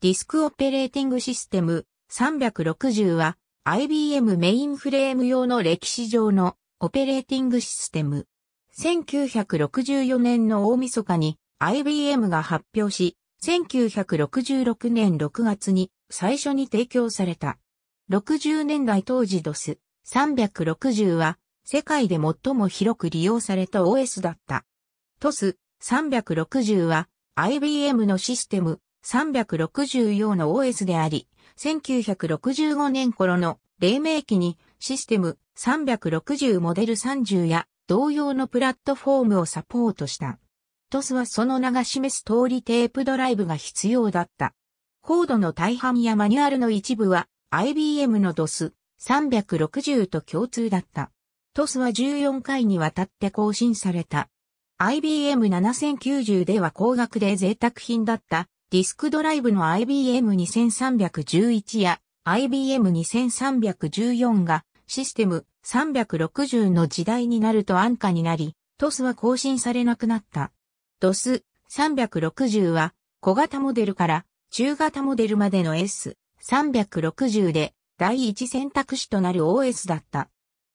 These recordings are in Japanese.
ディスクオペレーティングシステム360は IBM メインフレーム用の歴史上のオペレーティングシステム。1964年の大晦日に IBM が発表し、1966年6月に最初に提供された。60年代当時 DOS 360は世界で最も広く利用された OS だった。TOS360 は IBM のシステム364の OS であり、1965年頃の黎明期にシステム360モデル30や同様のプラットフォームをサポートした。トスはその名が示す通りテープドライブが必要だった。コードの大半やマニュアルの一部は IBM の DOS 360と共通だった。トスは14回にわたって更新された。IBM7090 では高額で贅沢品だったディスクドライブの IBM2311 や IBM2314 がシステム360の時代になると安価になり、TOS は更新されなくなった。DOS 360は小型モデルから中型モデルまでの S360 で第一選択肢となる OS だった。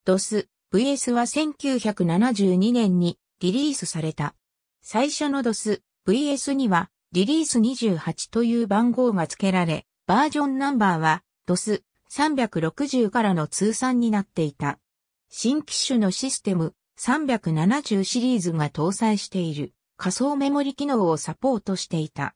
DOS VS は1972年にリリースされた。最初の DOS VS にはリリース28という番号が付けられ、バージョンナンバーは DOS 360からの通算になっていた。新機種のシステム370シリーズが搭載している仮想メモリ機能をサポートしていた。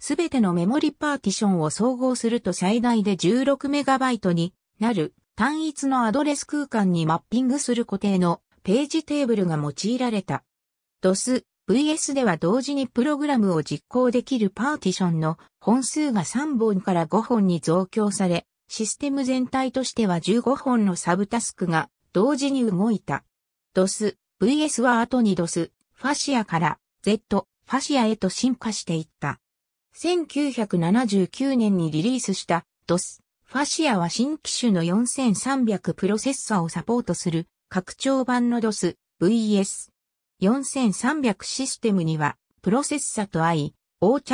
すべてのメモリパーティションを総合すると最大で 16MB になる単一のアドレス空間にマッピングする固定のページテーブルが用いられた。DOS VS では同時にプログラムを実行できるパーティションの本数が3本から5本に増強され、システム全体としては15本のサブタスクが同時に動いた。DOS、VS は後に DOS、ファシアから Z、ファシアへと進化していった。1979年にリリースした DOS、ファシアは新機種の4300プロセッサをサポートする拡張版の DOS、VS、4300システムには、プロセッサと IO チ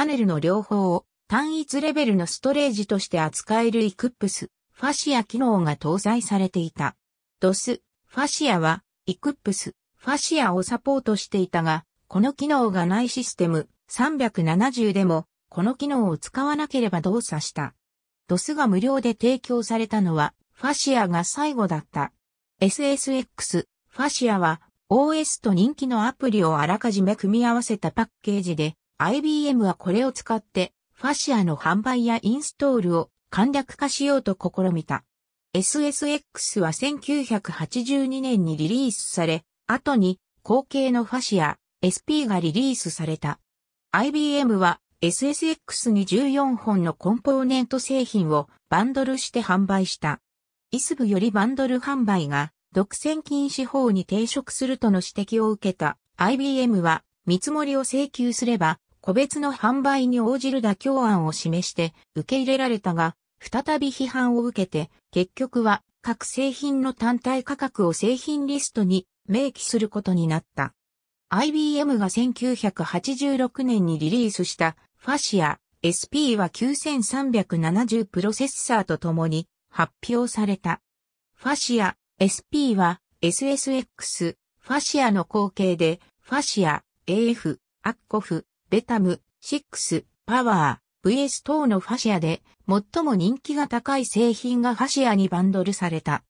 ャネルの両方を単一レベルのストレージとして扱える ECPS、ファシア機能が搭載されていた。DOS、ファシアは ECPS、ファシアをサポートしていたが、この機能がないシステム370でも、この機能を使わなければ動作した。DOS が無料で提供されたのは、ファシアが最後だった。SSX、ファシアは OS と人気のアプリをあらかじめ組み合わせたパッケージで、IBM はこれを使って、ファシアの販売やインストールを簡略化しようと試みた。SSX は1982年にリリースされ、後に後継のファシア、SP がリリースされた。IBM は SSX に14本のコンポーネント製品をバンドルして販売した。イスブよりバンドル販売が独占禁止法に抵触するとの指摘を受けた IBM は見積もりを請求すれば個別の販売に応じる妥協案を示して受け入れられたが、再び批判を受けて結局は各製品の単体価格を製品リストに明記することになった。IBM が1986年にリリースしたファシア SP は9370プロセッサーと共に発表された。ファシア SP は SSX、ファシアの後継で、ファシア、AF、アッコフ、ベタム、6、パワー、VS 等のファシアで、最も人気が高い製品がファシアにバンドルされた。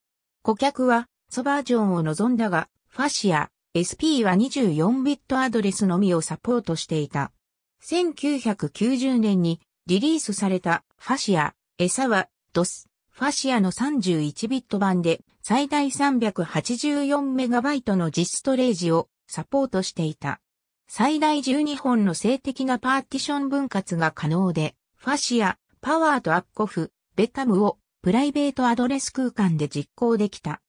顧客は、ソバージョンを望んだが、ファシア、SP は24ビットアドレスのみをサポートしていた。1990年にリリースされたファシア、エサは、ドス、ファシアの31ビット版で最大 384MB の実ストレージをサポートしていた。最大12本の性的なパーティション分割が可能で、ファシア、パワーとアッコフ、ベタムをプライベートアドレス空間で実行できた。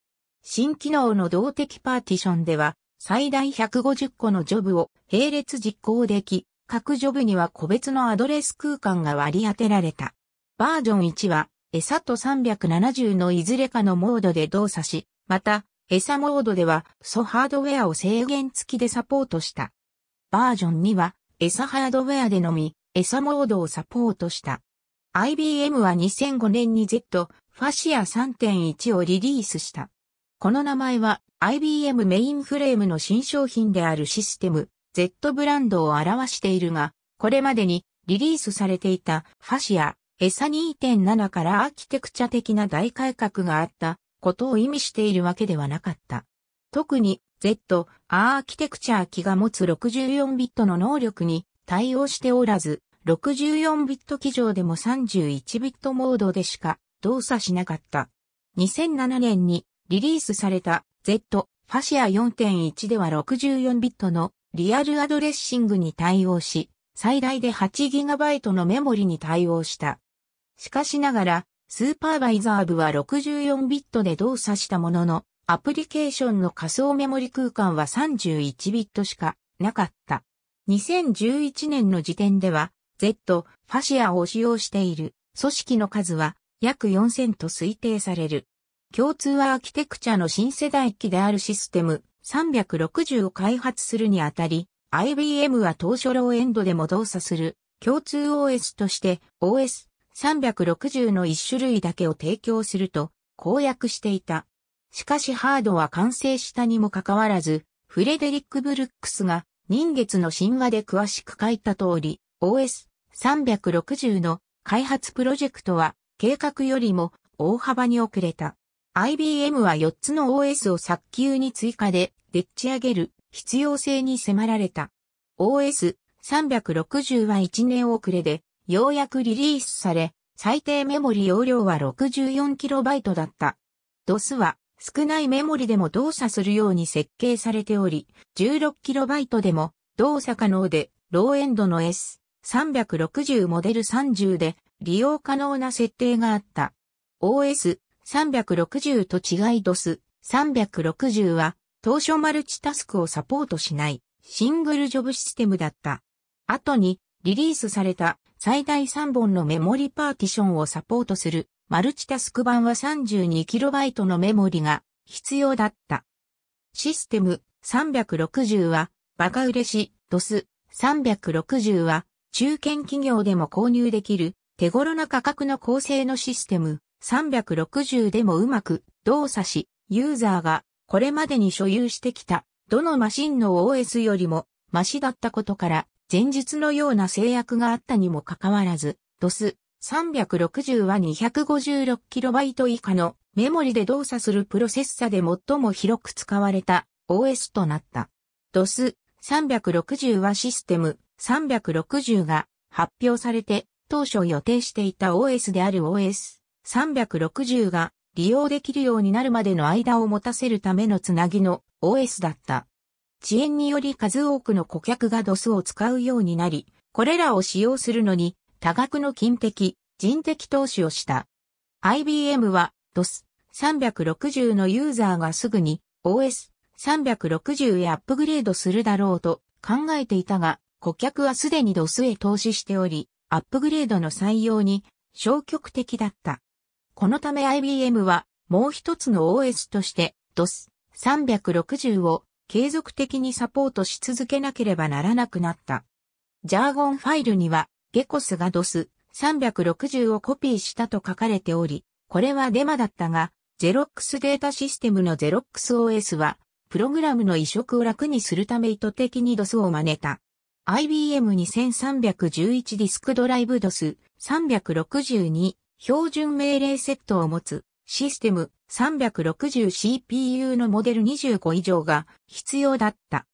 新機能の動的パーティションでは、最大150個のジョブを並列実行でき、各ジョブには個別のアドレス空間が割り当てられた。バージョン1は餌と370のいずれかのモードで動作し、また、餌モードでは、ソハードウェアを制限付きでサポートした。バージョン2は、餌ハードウェアでのみ、餌モードをサポートした。IBM は2005年に Z ファシア3.1をリリースした。この名前は IBM メインフレームの新商品であるシステム Z ブランドを表しているが、これまでにリリースされていたファシアエサ2.7からアーキテクチャ的な大改革があったことを意味しているわけではなかった。特に Z アーキテクチャ機が持つ64ビットの能力に対応しておらず、64ビット機上でも31ビットモードでしか動作しなかった。2007年にリリースされた Z ファシア4.1では64ビットのリアルアドレッシングに対応し、最大で 8GB のメモリに対応した。しかしながら、スーパーバイザー部は64ビットで動作したものの、アプリケーションの仮想メモリ空間は31ビットしかなかった。2011年の時点では、Z、ファシアを使用している組織の数は約4000と推定される。共通アーキテクチャの新世代機であるシステム360を開発するにあたり、IBM は当初ローエンドでも動作する共通 OS として OS 360の1種類だけを提供すると公約していた。しかしハードは完成したにもかかわらず、フレデリック・ブルックスが人月の神話で詳しく書いた通り、OS360 の開発プロジェクトは計画よりも大幅に遅れた。IBM は4つの OS を早急に追加ででっち上げる必要性に迫られた。OS360 は1年遅れでようやくリリースされ、最低メモリ容量は 64KB だった。DOS は少ないメモリでも動作するように設計されており、16KB でも動作可能で、ローエンドの S360 モデル30で利用可能な設定があった。OS360 と違い DOS360 は当初マルチタスクをサポートしないシングルジョブシステムだった。後にリリースされた最大3本のメモリパーティションをサポートするマルチタスク版は 32KB のメモリが必要だった。システム360はバカ売れし DOS 360は中堅企業でも購入できる手頃な価格の構成のシステム360でもうまく動作しユーザーがこれまでに所有してきたどのマシンの OS よりもマシだったことから前述のような制約があったにもかかわらず、DOS 360は 256KB 以下のメモリで動作するプロセッサで最も広く使われた OS となった。DOS 360はシステム360が発表されて当初予定していた OS である OS 360が利用できるようになるまでの間を持たせるためのつなぎの OS だった。遅延により数多くの顧客がドスを使うようになり、これらを使用するのに多額の金的、人的投資をした。IBM は DOS 360のユーザーがすぐに OS 360へアップグレードするだろうと考えていたが、顧客はすでに DOS へ投資しており、アップグレードの採用に消極的だった。このため IBM はもう一つの OS として DOS 360を継続的にサポートし続けなければならなくなった。ジャーゴンファイルには、ゲコスがドス360をコピーしたと書かれており、これはデマだったが、ゼロックスデータシステムのゼロックス OS は、プログラムの移植を楽にするため意図的に DOS を真似た。IBM 2311ディスクドライブ DOS 362標準命令セットを持つシステム 360CPU のモデル25以上が必要だった。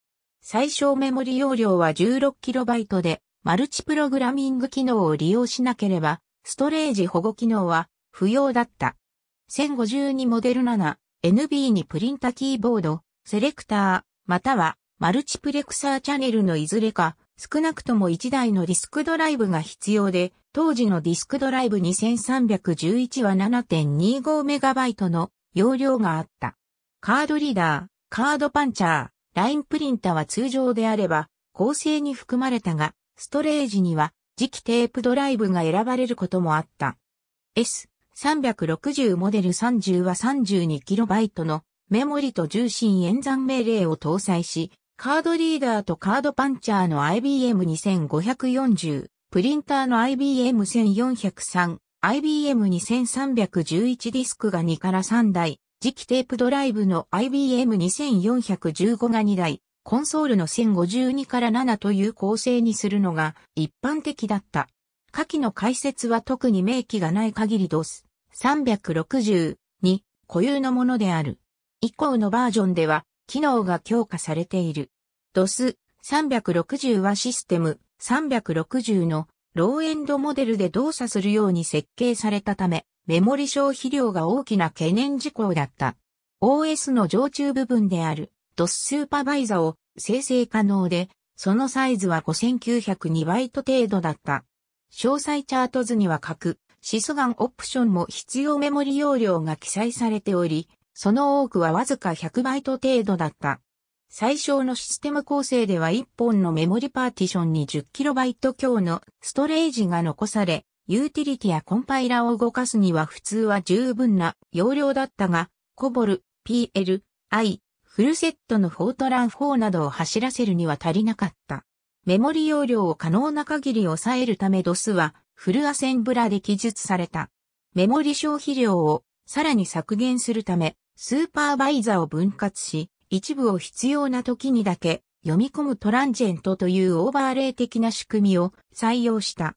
最小メモリ容量は 16KB で、マルチプログラミング機能を利用しなければ、ストレージ保護機能は不要だった。1052モデル 7NB にプリンタキーボード、セレクター、またはマルチプレクサーチャンネルのいずれか、少なくとも1台のディスクドライブが必要で、当時のディスクドライブ2311は 7.25MB の容量があった。カードリーダー、カードパンチャー、ラインプリンタは通常であれば構成に含まれたが、ストレージには磁気テープドライブが選ばれることもあった。S360 モデル30は 32KB のメモリと重心演算命令を搭載し、カードリーダーとカードパンチャーの IBM2540 プリンターの IBM1403、IBM2311 ディスクが2から3台、磁気テープドライブの IBM2415 が2台、コンソールの1052から7という構成にするのが一般的だった。下記の解説は特に明記がない限り DOS 360に固有のものである。以降のバージョンでは機能が強化されている。DOS 360はシステム360のローエンドモデルで動作するように設計されたため、メモリ消費量が大きな懸念事項だった。OS の常駐部分である DOS スーパーバイザを生成可能で、そのサイズは5902バイト程度だった。詳細チャート図には各、シスガンオプションも必要メモリ容量が記載されており、その多くはわずか100バイト程度だった。最小のシステム構成では1本のメモリパーティションに 10KB 強のストレージが残され、ユーティリティやコンパイラを動かすには普通は十分な容量だったが、コボル、PL、I、フルセットのフォートラン4などを走らせるには足りなかった。メモリ容量を可能な限り抑えるためドスはフルアセンブラで記述された。メモリ消費量をさらに削減するため、スーパーバイザーを分割し、一部を必要な時にだけ読み込むトランジェントというオーバーレイ的な仕組みを採用した。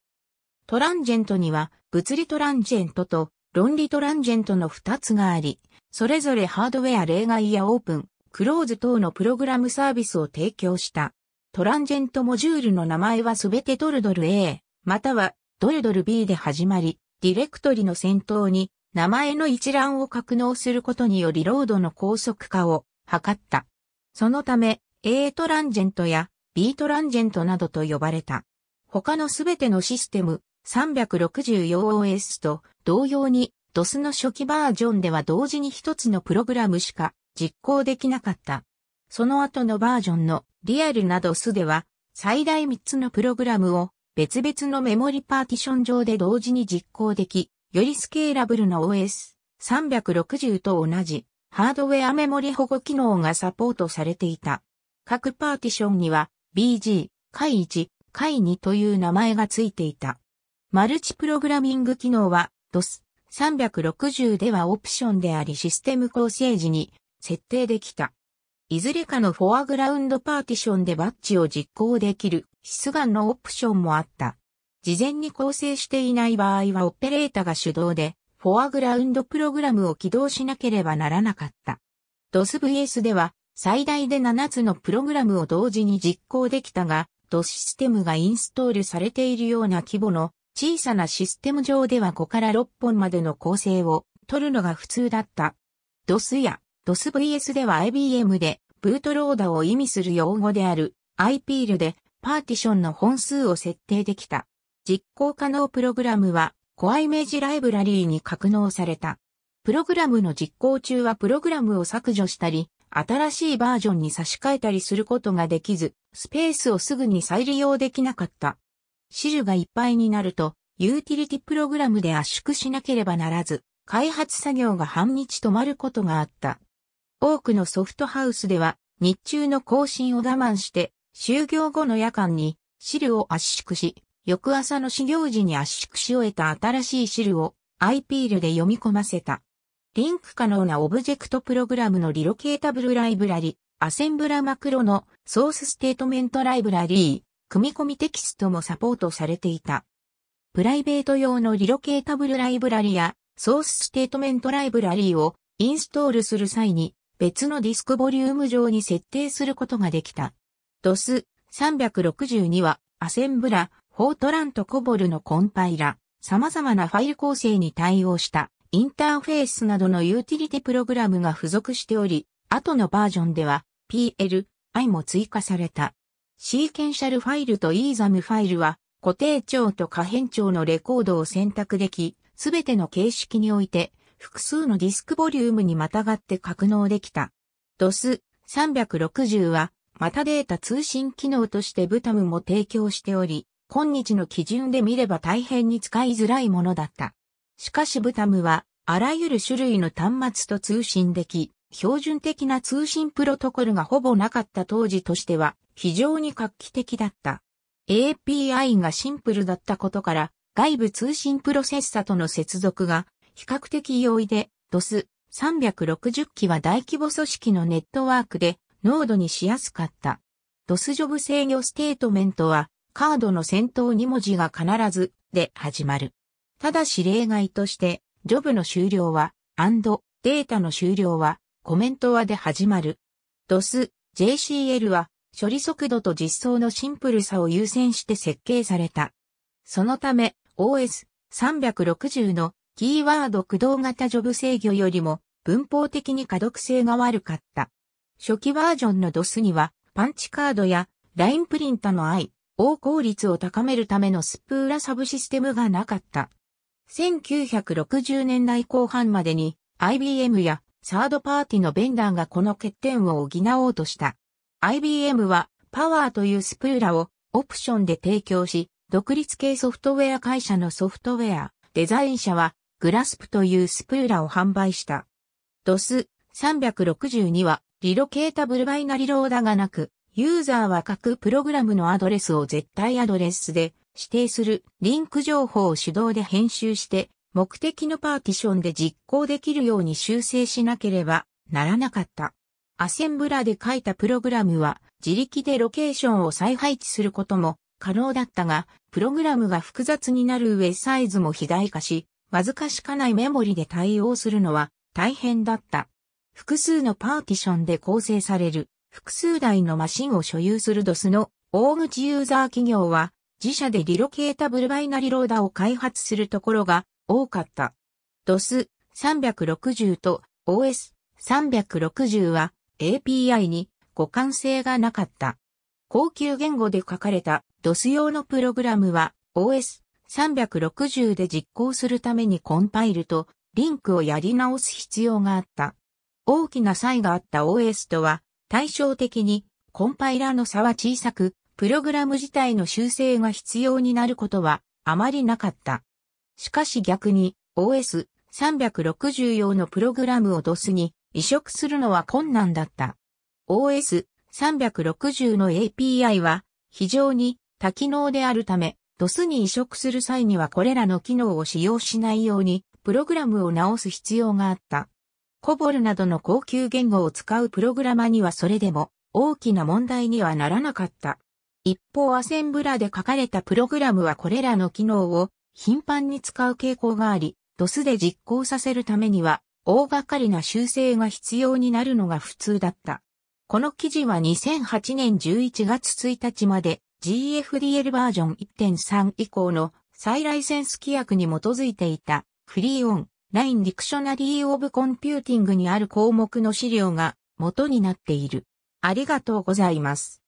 トランジェントには物理トランジェントと論理トランジェントの2つがあり、それぞれハードウェア例外やオープン、クローズ等のプログラムサービスを提供した。トランジェントモジュールの名前はすべてドルドル A、またはドルドル B で始まり、ディレクトリの先頭に名前の一覧を格納することによりロードの高速化を測った。そのため、A トランジェントや B トランジェントなどと呼ばれた。他のすべてのシステム 364OS と同様に DOS の初期バージョンでは同時に一つのプログラムしか実行できなかった。その後のバージョンのリアルな DOS では最大3つのプログラムを別々のメモリパーティション上で同時に実行でき、よりスケーラブルな OS360 と同じハードウェアメモリ保護機能がサポートされていた。各パーティションには BG、回1、回2という名前がついていた。マルチプログラミング機能は DOS 360ではオプションでありシステム構成時に設定できた。いずれかのフォアグラウンドパーティションでバッジを実行できる出願のオプションもあった。事前に構成していない場合はオペレータが手動でフォアグラウンドプログラムを起動しなければならなかった。DOSVS では最大で7つのプログラムを同時に実行できたが、DOS システムがインストールされているような規模の小さなシステム上では5から6本までの構成を取るのが普通だった。DOS や DOSVS では IBM でブートローダを意味する用語である IPL でパーティションの本数を設定できた。実行可能プログラムはコアイメージライブラリーに格納された。プログラムの実行中はプログラムを削除したり、新しいバージョンに差し替えたりすることができず、スペースをすぐに再利用できなかった。汁がいっぱいになると、ユーティリティプログラムで圧縮しなければならず、開発作業が半日止まることがあった。多くのソフトハウスでは、日中の更新を我慢して、就業後の夜間に、汁を圧縮し、翌朝の始業時に圧縮し終えた新しいシルを IPL で読み込ませた。リンク可能なオブジェクトプログラムのリロケータブルライブラリ、アセンブラマクロのソースステートメントライブラリー、組み込みテキストもサポートされていた。プライベート用のリロケータブルライブラリやソースステートメントライブラリーをインストールする際に別のディスクボリューム上に設定することができた。DOS362 はアセンブラフォートラントコボルのコンパイラ、様々なファイル構成に対応したインターフェースなどのユーティリティプログラムが付属しており、後のバージョンでは PLI も追加された。シーケンシャルファイルと ESAM ファイルは固定長と可変長のレコードを選択でき、すべての形式において複数のディスクボリュームにまたがって格納できた。DOS360 はまたデータ通信機能としてブタムも提供しており、今日の基準で見れば大変に使いづらいものだった。しかしブタムは、あらゆる種類の端末と通信でき、標準的な通信プロトコルがほぼなかった当時としては非常に画期的だった。API がシンプルだったことから外部通信プロセッサとの接続が比較的容易で DOS 360機は大規模組織のネットワークで濃度にしやすかった。DOS ジョブ制御ステートメントはカードの先頭2文字が必ずで始まる。ただし例外として、ジョブの終了は、データの終了は、コメントはで始まる。DOS、JCL は、処理速度と実装のシンプルさを優先して設計された。そのため、OS360 のキーワード駆動型ジョブ制御よりも文法的に可読性が悪かった。初期バージョンの DOS にはパンチカードやラインプリントの i、応効率を高めるためのスプーラサブシステムがなかった。1960年代後半までに IBM やサードパーティのベンダーがこの欠点を補おうとした。IBM はパワーというスプーラをオプションで提供し、独立系ソフトウェア会社のソフトウェア、デザイン社はグラスプというスプーラを販売した。DOS362 はリロケータブルバイナリローダがなく、ユーザーは各プログラムのアドレスを絶対アドレスで指定するリンク情報を手動で編集して目的のパーティションで実行できるように修正しなければならなかった。アセンブラで書いたプログラムは自力でロケーションを再配置することも可能だったが、プログラムが複雑になる上サイズも肥大化し、わずかしかないメモリで対応するのは大変だった。複数のパーティションで構成される複数台のマシンを所有するドスの大口ユーザー企業は自社でリロケータブルバイナリローダーを開発するところが多かった。DOS 360と OS 360は API に互換性がなかった。高級言語で書かれた DOS 用のプログラムは OS 360で実行するためにコンパイルとリンクをやり直す必要があった。大きな差異があった OS とは対照的に、コンパイラの差は小さく、プログラム自体の修正が必要になることはあまりなかった。しかし逆に OS360 用のプログラムを DOS に移植するのは困難だった。OS360 の API は非常に多機能であるため DOS に移植する際にはこれらの機能を使用しないようにプログラムを直す必要があった。コボルなどの高級言語を使うプログラマにはそれでも大きな問題にはならなかった。一方アセンブラで書かれたプログラムはこれらの機能を頻繁に使う傾向があり、ドスで実行させるためには大掛かりな修正が必要になるのが普通だった。この記事は2008年11月1日まで GFDL バージョン1.3以降の再ライセンス規約に基づいていたフリーオンラインディクショナリーオブコンピューティングにある項目の資料が元になっている。ありがとうございます。